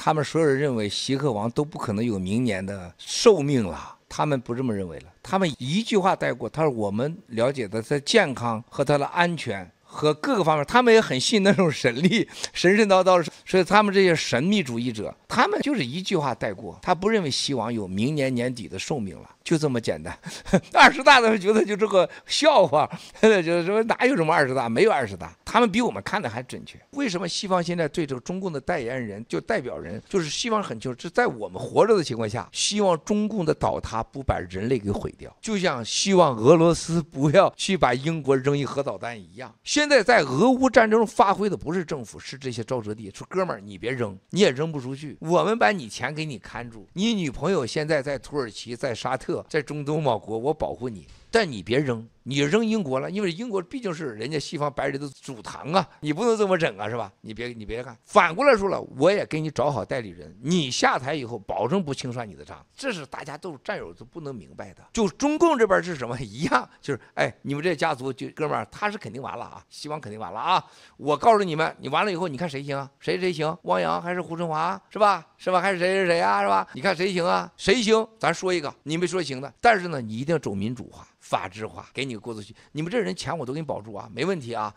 他们所有人认为，协克王都不可能有明年的寿命了。他们不这么认为了。他们一句话带过，他说：“我们了解的，在健康和他的安全和各个方面，他们也很信那种神力，神神叨叨的。”所以，他们这些神秘主义者。他们就是一句话带过，他不认为西望有明年年底的寿命了，就这么简单。二十大的人觉得就这个笑话，就是什么哪有什么二十大，没有二十大，他们比我们看的还准确。为什么西方现在对这个中共的代言人就代表人，就是西方很楚，是在我们活着的情况下，希望中共的倒塌不把人类给毁掉，就像希望俄罗斯不要去把英国扔一核导弹一样。现在在俄乌战争发挥的不是政府，是这些沼泽地，说哥们儿你别扔，你也扔不出去。我们把你钱给你看住，你女朋友现在在土耳其，在沙特，在中东某国，我保护你，但你别扔。你扔英国了，因为英国毕竟是人家西方白人的祖堂啊，你不能这么整啊，是吧？你别你别看，反过来说了，我也给你找好代理人。你下台以后，保证不清算你的账，这是大家都是战友都不能明白的。就中共这边是什么 一样，就是哎，你们这家族就哥们儿，他是肯定完了啊，希望肯定完了啊。我告诉你们，你完了以后，你看谁行？谁谁行？汪洋还是胡春华是吧？是吧？还是谁谁谁啊？是吧？你看谁行啊？谁行？咱说一个，你没说行的。但是呢，你一定要走民主化、法制化，给你。郭子兴，你们这人钱我都给你保住啊，没问题啊。